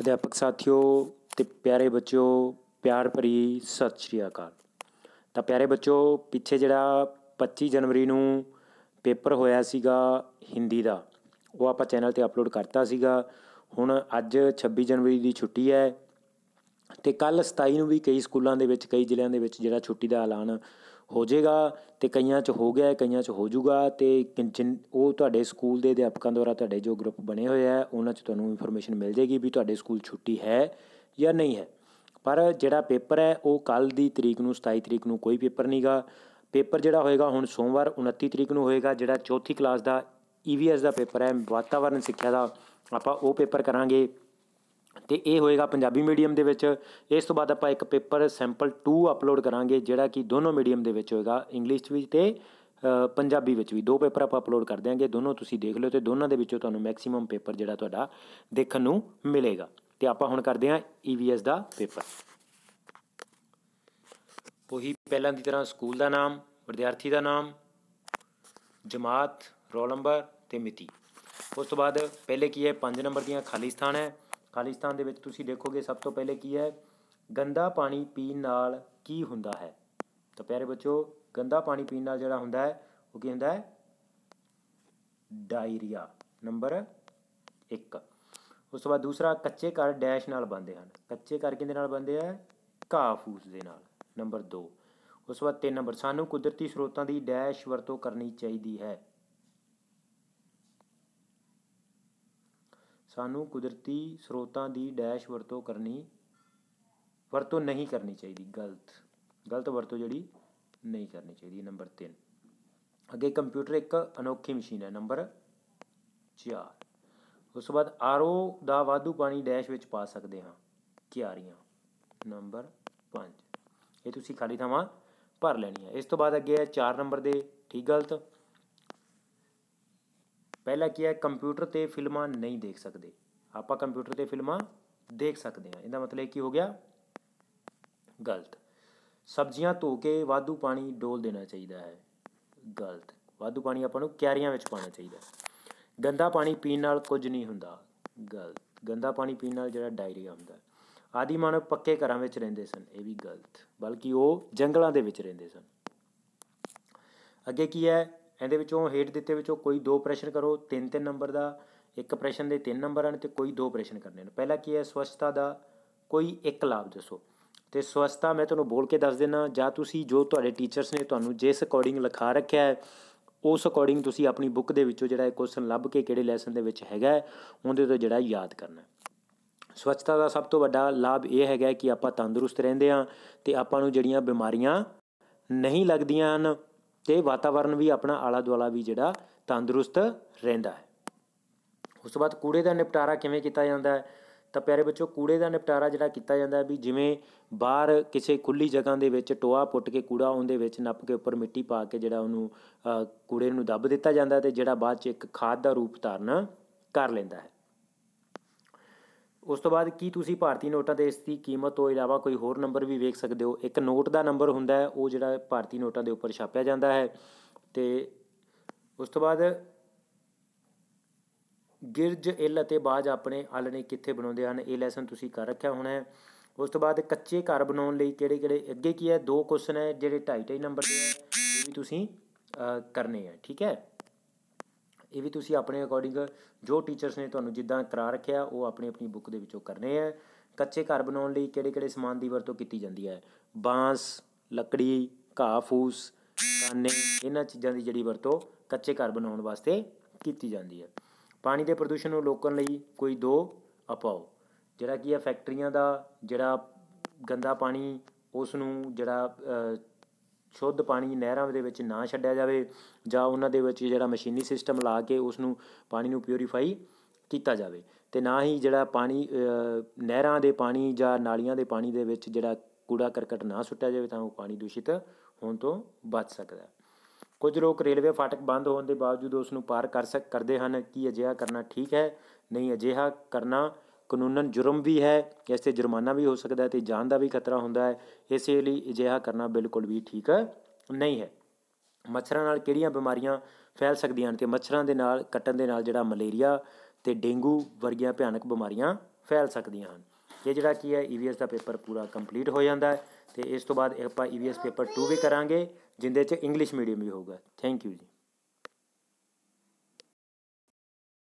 ਅਧਿਆਪਕ ਸਾਥੀਓ ਤੇ ਪਿਆਰੇ ਬੱਚਿਓ ਪਿਆਰ ਭਰੀ ਸਤਿ ਸ਼੍ਰੀ ਅਕਾਲ ਤਾਂ ਪਿਆਰੇ ਬੱਚਿਓ ਪਿੱਛੇ ਜਿਹੜਾ 25 ਜਨਵਰੀ ਨੂੰ ਪੇਪਰ ਹੋਇਆ ਸੀਗਾ ਹਿੰਦੀ ਦਾ ਉਹ ਆਪਾਂ ਚੈਨਲ ਤੇ ਅਪਲੋਡ ਕਰਤਾ ਸੀਗਾ ਹੁਣ ਅੱਜ 26 ਜਨਵਰੀ ਦੀ ਛੁੱਟੀ ਹੈ ਤੇ ਕੱਲ 27 ਨੂੰ ਵੀ ਕਈ ਸਕੂਲਾਂ ਦੇ ਵਿੱਚ ਕਈ ਜ਼ਿਲ੍ਹਿਆਂ ਦੇ ਵਿੱਚ ਜਿਹੜਾ ਛੁੱਟੀ ਦਾ ਐਲਾਨ ਹੋ ਜਾਏਗਾ ਤੇ ਕਈਆਂ 'ਚ ਹੋ ਗਿਆ ਕਈਆਂ 'ਚ ਹੋ ਜਾਊਗਾ ਤੇ ਉਹ ਤੁਹਾਡੇ ਸਕੂਲ ਦੇ ਅਧਿਆਪਕਾਂ ਦੁਆਰਾ ਤੁਹਾਡੇ ਜੋ ਗਰੁੱਪ ਬਣੇ ਹੋਏ ਆ ਉਹਨਾਂ 'ਚ ਤੁਹਾਨੂੰ ਇਨਫੋਰਮੇਸ਼ਨ ਮਿਲ ਜਾਏਗੀ ਵੀ ਤੁਹਾਡੇ ਸਕੂਲ ਛੁੱਟੀ ਹੈ ਜਾਂ ਨਹੀਂ ਹੈ ਪਰ ਜਿਹੜਾ ਪੇਪਰ ਹੈ ਉਹ ਕੱਲ ਦੀ ਤਰੀਕ ਨੂੰ 27 ਤਰੀਕ ਨੂੰ ਕੋਈ ਪੇਪਰ ਨਹੀਂਗਾ ਪੇਪਰ ਜਿਹੜਾ ਹੋਏਗਾ ਹੁਣ ਸੋਮਵਾਰ 29 ਤਰੀਕ ਨੂੰ ਹੋਏਗਾ ਜਿਹੜਾ ਚੌਥੀ ਕਲਾਸ ਦਾ ਈਵੀਐਸ ਦਾ ਪੇਪਰ ਹੈ ਵਾਤਾਵਰਣ ਸਿੱਖਿਆ ਦਾ ਆਪਾਂ ਉਹ ਪੇਪਰ ਕਰਾਂਗੇ ਤੇ ਇਹ ਹੋਏਗਾ ਪੰਜਾਬੀ ਮੀਡੀਅਮ ਦੇ ਵਿੱਚ ਇਸ ਤੋਂ ਬਾਅਦ ਆਪਾਂ ਇੱਕ ਪੇਪਰ ਸੈਂਪਲ 2 ਅਪਲੋਡ ਕਰਾਂਗੇ ਜਿਹੜਾ ਕਿ ਦੋਨੋਂ ਮੀਡੀਅਮ ਦੇ ਵਿੱਚ ਹੋਏਗਾ ਇੰਗਲਿਸ਼ ਵਿੱਚ ਤੇ ਪੰਜਾਬੀ ਵਿੱਚ ਵੀ ਦੋ ਪੇਪਰ ਆਪਾਂ ਅਪਲੋਡ ਕਰ ਦਿਆਂਗੇ ਦੋਨੋਂ ਤੁਸੀਂ ਦੇਖ ਲਿਓ ਤੇ ਦੋਨਾਂ ਦੇ ਵਿੱਚੋਂ ਤੁਹਾਨੂੰ ਮੈਕਸਿਮਮ ਪੇਪਰ ਜਿਹੜਾ ਤੁਹਾਡਾ ਦੇਖਣ ਨੂੰ ਮਿਲੇਗਾ ਤੇ ਆਪਾਂ ਹੁਣ ਕਰਦੇ ਹਾਂ ਈਵੀਐਸ e ਦਾ ਪੇਪਰ ਉਹੀ ਪਹਿਲਾਂ ਦੀ ਤਰ੍ਹਾਂ ਸਕੂਲ ਦਾ ਨਾਮ ਵਿਦਿਆਰਥੀ ਦਾ ਨਾਮ ਜਮਾਤ ਰੋਲ ਨੰਬਰ ਤੇ ਮਿਤੀ ਉਸ ਤੋਂ ਬਾਅਦ ਪਹਿਲੇ ਕੀ ਹੈ 5 ਨੰਬਰ ਦੀਆਂ ਖਾਲੀ ਸਥਾਨ ਹੈ ਖਾਲਿਸਤਾਨ ਦੇ ਵਿੱਚ ਤੁਸੀਂ ਦੇਖੋਗੇ ਸਭ ਤੋਂ ਪਹਿਲੇ ਕੀ ਹੈ ਗੰਦਾ ਪਾਣੀ ਪੀਣ ਨਾਲ ਕੀ ਹੁੰਦਾ ਹੈ ਤਾਂ ਪਿਆਰੇ ਬੱਚੋ ਗੰਦਾ ਪਾਣੀ ਪੀਣ ਨਾਲ ਜਿਹੜਾ ਹੁੰਦਾ ਹੈ ਉਹ ਕੀ ਹੁੰਦਾ ਹੈ ਡਾਇਰੀਆ ਨੰਬਰ 1 ਉਸ ਤੋਂ ਬਾਅਦ ਦੂਸਰਾ ਕੱਚੇ ਘਰ ਡੈਸ਼ ਨਾਲ ਬੰਦੇ ਹਨ ਕੱਚੇ ਘਰ ਕਿੰਦੇ ਨਾਲ ਬੰਦੇ ਆ ਘਾਹ ਫੂਸ ਦੇ ਨਾਲ ਨੰਬਰ 2 ਉਸ ਤੋਂ ਬਾਅਦ 3 ਨੰਬਰ ਸਾਨੂੰ ਕੁਦਰਤੀ ਸਰੋਤਾਂ ਦੀ ਡੈਸ਼ ਵਰਤੋਂ ਕਰਨੀ ਚਾਹੀਦੀ ਹੈ ਸਾਨੂੰ ਕੁਦਰਤੀ ਸਰੋਤਾਂ ਦੀ ਡੈਸ਼ ਵਰਤੋਂ ਕਰਨੀ ਵਰਤੋਂ ਨਹੀਂ ਕਰਨੀ ਚਾਹੀਦੀ ਗਲਤ ਗਲਤ ਵਰਤੋਂ ਜਿਹੜੀ ਨਹੀਂ ਕਰਨੀ ਚਾਹੀਦੀ ਨੰਬਰ 3 ਅੱਗੇ ਕੰਪਿਊਟਰ ਇੱਕ ਅਨੋਖੀ ਮਸ਼ੀਨ ਹੈ ਨੰਬਰ 4 ਉਸ ਤੋਂ ਬਾਅਦ ਆਰਓ ਦਾ ਵਾਧੂ ਪਾਣੀ ਡੈਸ਼ ਵਿੱਚ ਪਾ ਸਕਦੇ ਹਾਂ ਕਿਆਰੀਆਂ ਨੰਬਰ 5 ਇਹ ਤੁਸੀਂ ਖਾਲੀ ਥਾਵਾਂ ਭਰ ਲੈਣੀ ਹੈ ਇਸ ਤੋਂ ਬਾਅਦ ਅੱਗੇ ਹੈ 4 ਨੰਬਰ ਦੇ ਠੀਕ ਗਲਤ ਪਹਿਲਾ ਕੀ ਹੈ ਕੰਪਿਊਟਰ ਤੇ ਫਿਲਮਾਂ ਨਹੀਂ ਦੇਖ ਸਕਦੇ ਆਪਾਂ ਕੰਪਿਊਟਰ ਤੇ ਫਿਲਮਾਂ ਦੇਖ ਸਕਦੇ ਹਾਂ ਇਹਦਾ ਮਤਲਬ ਕੀ ਹੋ ਗਿਆ ਗਲਤ ਸਬਜ਼ੀਆਂ ਧੋ ਕੇ ਵਾਧੂ ਪਾਣੀ ਡੋਲ ਦੇਣਾ ਚਾਹੀਦਾ ਹੈ ਗਲਤ ਵਾਧੂ ਪਾਣੀ ਆਪਾਂ ਨੂੰ ਕਿਆਰੀਆਂ ਵਿੱਚ ਪਾਉਣਾ ਚਾਹੀਦਾ ਗੰਦਾ ਪਾਣੀ ਪੀਣ ਨਾਲ ਕੁਝ ਨਹੀਂ ਹੁੰਦਾ ਗਲਤ ਗੰਦਾ ਪਾਣੀ ਪੀਣ ਨਾਲ ਜਿਹੜਾ ਡਾਇਰੀਆ ਹੁੰਦਾ ਆਦੀ ਮਾਨਵ ਪੱਕੇ ਘਰਾਂ ਵਿੱਚ ਰਹਿੰਦੇ ਸਨ ਇਹ ਵੀ ਗਲਤ ਬਲਕਿ ਉਹ ਜੰਗਲਾਂ ਦੇ ਵਿੱਚ ਰਹਿੰਦੇ ਸਨ ਅੱਗੇ ਕੀ ਹੈ ਇਹਦੇ ਵਿੱਚੋਂ ਹੇਠ ਦਿੱਤੇ ਵਿੱਚੋਂ ਕੋਈ ਦੋ ਪ੍ਰਸ਼ਨ ਕਰੋ ਤਿੰਨ ਤਿੰਨ ਨੰਬਰ ਦਾ ਇੱਕ ਪ੍ਰਸ਼ਨ ਦੇ ਤਿੰਨ ਨੰਬਰ ਹਨ ਤੇ ਕੋਈ ਦੋ ਪ੍ਰਸ਼ਨ ਕਰਨੇ ਨੇ ਪਹਿਲਾ ਕੀ ਹੈ ਸਵੱਛਤਾ ਦਾ ਕੋਈ ਇੱਕ ਲਾਭ ਦੱਸੋ ਤੇ ਸਵੱਛਤਾ ਮੈਂ ਤੁਹਾਨੂੰ ਬੋਲ ਕੇ ਦੱਸ ਦੇਣਾ ਜਾਂ ਤੁਸੀਂ ਜੋ ਤੁਹਾਡੇ ਟੀਚਰਸ ਨੇ ਤੁਹਾਨੂੰ ਜਿਸ ਅਕੋਰਡਿੰਗ ਲਿਖਾ ਰੱਖਿਆ ਹੈ ਉਸ ਅਕੋਰਡਿੰਗ ਤੁਸੀਂ ਆਪਣੀ ਬੁੱਕ ਦੇ ਵਿੱਚੋਂ ਜਿਹੜਾ ਇਹ ਕੁਐਸਚਨ ਲੱਭ ਕੇ ਕਿਹੜੇ ਲੈਸਨ ਦੇ ਵਿੱਚ ਹੈਗਾ ਉਹਦੇ ਤੋਂ ਜਿਹੜਾ ਯਾਦ ਕਰਨਾ ਸਵੱਛਤਾ ਦਾ ਸਭ ਤੋਂ ਵੱਡਾ ਲਾਭ ਇਹ ਹੈਗਾ ਕਿ ਆਪਾਂ ਤੰਦਰੁਸਤ ਰਹਿੰਦੇ ਆ ਤੇ ਆਪਾਂ ਨੂੰ ਜਿਹੜੀਆਂ ਬਿਮਾਰੀਆਂ ਨਹੀਂ ਲੱਗਦੀਆਂ ਹਨ ਤੇ ਵਾਤਾਵਰਨ ਵੀ ਆਪਣਾ ਆਲਾ ਦੁਆਲਾ ਵੀ ਜਿਹੜਾ ਤੰਦਰੁਸਤ ਰਹਿੰਦਾ ਹੈ ਉਸ ਤੋਂ ਬਾਅਦ ਕੂੜੇ ਦਾ ਨਿਪਟਾਰਾ ਕਿਵੇਂ ਕੀਤਾ ਜਾਂਦਾ ਹੈ ਤਾਂ ਪਿਆਰੇ ਬੱਚੋ ਕੂੜੇ ਦਾ ਨਿਪਟਾਰਾ ਜਿਹੜਾ ਕੀਤਾ ਜਾਂਦਾ ਹੈ ਵੀ ਜਿਵੇਂ ਬਾਹਰ ਕਿਸੇ ਖੁੱਲੀ ਜਗ੍ਹਾ ਦੇ ਵਿੱਚ ਟੋਆ ਪੁੱਟ ਕੇ ਕੂੜਾ ਉਹਦੇ ਵਿੱਚ ਨੱਪ ਕੇ ਉੱਪਰ ਮਿੱਟੀ ਪਾ ਕੇ ਜਿਹੜਾ ਉਹਨੂੰ ਕੂੜੇ ਨੂੰ ਦੱਬ ਦਿੱਤਾ ਜਾਂਦਾ ਤੇ ਜਿਹੜਾ ਬਾਅਦ ਚ ਇੱਕ ਖਾਦ ਦਾ ਰੂਪ ਧਾਰਨ ਕਰ ਲੈਂਦਾ ਹੈ ਉਸ ਤੋਂ ਬਾਅਦ ਕੀ ਤੁਸੀਂ ਭਾਰਤੀ ਨੋਟਾਂ ਦੇ ਇਸ ਦੀ ਕੀਮਤ ਤੋਂ ਇਲਾਵਾ ਕੋਈ ਹੋਰ ਨੰਬਰ ਵੀ ਵੇਖ ਸਕਦੇ ਹੋ ਇੱਕ ਨੋਟ ਦਾ ਨੰਬਰ ਹੁੰਦਾ ਹੈ ਉਹ ਜਿਹੜਾ ਭਾਰਤੀ ਨੋਟਾਂ ਦੇ ਉੱਪਰ ਛਾਪਿਆ ਜਾਂਦਾ ਹੈ ਤੇ ਉਸ ਤੋਂ ਬਾਅਦ ਗਿਰਜ ਇਲ ਅਤੇ ਬਾਜ ਆਪਣੇ ਆਲਣੇ ਨੇ ਕਿੱਥੇ ਬਣਾਉਂਦੇ ਹਨ ਇਹ ਲੈਸਨ ਤੁਸੀਂ ਕਰ ਰੱਖਿਆ ਹੋਣਾ ਹੈ ਉਸ ਤੋਂ ਬਾਅਦ ਕੱਚੇ ਘਰ ਬਣਾਉਣ ਲਈ ਕਿਹੜੇ ਕਿਹੜੇ ਅੱਗੇ ਕੀ ਹੈ ਦੋ ਕੁਐਸਚਨ ਹੈ ਜਿਹੜੇ 2.5 ਨੰਬਰ ਦੇ ਹੈ ਇਹ ਵੀ ਤੁਸੀਂ ਕਰਨੇ ਆ ਠੀਕ ਹੈ ਇਹ ਵੀ ਤੁਸੀਂ ਆਪਣੇ ਅਕੋਰਡਿੰਗ ਜੋ ਟੀਚਰਸ ਨੇ ਤੁਹਾਨੂੰ ਜਿੱਦਾਂ ਕਰਾ ਰੱਖਿਆ ਉਹ ਆਪਣੀ ਆਪਣੀ ਬੁੱਕ ਦੇ ਵਿੱਚੋਂ ਕਰਨੇ ਆ ਕੱਚੇ ਘਰ ਬਣਾਉਣ ਲਈ ਕਿਹੜੇ-ਕਿਹੜੇ ਸਮਾਨ ਦੀ ਵਰਤੋਂ ਕੀਤੀ ਜਾਂਦੀ ਹੈ ਬਾਂਸ ਲੱਕੜੀ ਘਾਹ ਫੂਸ ਕਾਨੇ ਇਹਨਾਂ ਚੀਜ਼ਾਂ ਦੀ ਜਿਹੜੀ ਵਰਤੋਂ ਕੱਚੇ ਘਰ ਬਣਾਉਣ ਵਾਸਤੇ ਕੀਤੀ ਜਾਂਦੀ ਹੈ ਪਾਣੀ ਦੇ ਪ੍ਰਦੂਸ਼ਣ ਨੂੰ ਰੋਕਣ ਲਈ ਕੋਈ ਦੋ ਅਪਾਓ ਜਿਹੜਾ ਕੀ ਹੈ ਫੈਕਟਰੀਆਂ ਦਾ ਜਿਹੜਾ ਗੰਦਾ ਪਾਣੀ ਉਸ ਨੂੰ ਜਿਹੜਾ ਸ਼ੁੱਧ ਪਾਣੀ ਨਹਿਰਾਂ ਦੇ ਵਿੱਚ ਨਾ ਛੱਡਿਆ ਜਾਵੇ ਜਾਂ ਉਹਨਾਂ ਦੇ ਵਿੱਚ ਜਿਹੜਾ ਮਸ਼ੀਨੀ ਸਿਸਟਮ ਲਾ ਕੇ ਉਸ ਨੂੰ ਪਾਣੀ ਨੂੰ ਪਿਊਰੀਫਾਈ ਕੀਤਾ ਜਾਵੇ ਤੇ ਨਾ ਹੀ ਜਿਹੜਾ ਪਾਣੀ ਨਹਿਰਾਂ ਦੇ ਪਾਣੀ ਜਾਂ ਨਾਲੀਆਂ ਦੇ ਪਾਣੀ ਦੇ ਵਿੱਚ ਜਿਹੜਾ ਕੂੜਾ ਕਰਕਟ ਨਾ ਸੁੱਟਿਆ ਜਾਵੇ ਤਾਂ ਉਹ ਪਾਣੀ ਦੂਸ਼ਿਤ ਹੋਣ ਤੋਂ ਬਚ ਸਕਦਾ ਕੁਝ ਲੋਕ ਰੇਲਵੇ ਫਾਟਕ ਬੰਦ ਹੋਣ ਦੇ ਬਾਵਜੂਦ ਉਸ ਨੂੰ ਪਾਰ ਕਰ ਸਕ ਕਰਦੇ ਹਨ ਕੀ ਅਜਿਹਾ ਕਰਨਾ ਠੀਕ ਹੈ ਨਹੀਂ ਅਜਿਹਾ ਕਰਨਾ ਕਾਨੂੰਨ ਜੁਰਮ ਵੀ ਹੈ ਇਸ 'ਤੇ ਜੁਰਮਾਨਾ ਵੀ ਹੋ ਸਕਦਾ ਹੈ ਤੇ ਜਾਨ ਦਾ ਵੀ ਖਤਰਾ ਹੁੰਦਾ ਹੈ ਇਸੇ ਲਈ ਅਜਿਹਾ ਕਰਨਾ ਬਿਲਕੁਲ ਵੀ ਠੀਕ ਨਹੀਂ ਹੈ ਮੱਛਰਾਂ ਨਾਲ ਕਿਹੜੀਆਂ ਬਿਮਾਰੀਆਂ ਫੈਲ ਸਕਦੀਆਂ ਹਨ ਤੇ ਮੱਛਰਾਂ ਦੇ ਨਾਲ ਕੱਟਣ ਦੇ ਨਾਲ ਜਿਹੜਾ ਮਲੇਰੀਆ ਤੇ ਡੇਂਗੂ ਵਰਗੀਆਂ ਭਿਆਨਕ ਬਿਮਾਰੀਆਂ ਫੈਲ ਸਕਦੀਆਂ ਹਨ ਇਹ ਜਿਹੜਾ ਕੀ ਹੈ ਈਵੀਐਸ e ਦਾ ਪੇਪਰ ਪੂਰਾ ਕੰਪਲੀਟ ਹੋ ਜਾਂਦਾ ਹੈ ਤੇ ਇਸ ਤੋਂ ਬਾਅਦ ਆਪਾਂ ਈਵੀਐਸ e ਪੇਪਰ 2 ਵੀ ਕਰਾਂਗੇ ਜਿੰਦੇ 'ਚ ਇੰਗਲਿਸ਼ ਮੀਡੀਅਮ ਵੀ ਹੋਊਗਾ ਥੈਂਕ ਯੂ ਜੀ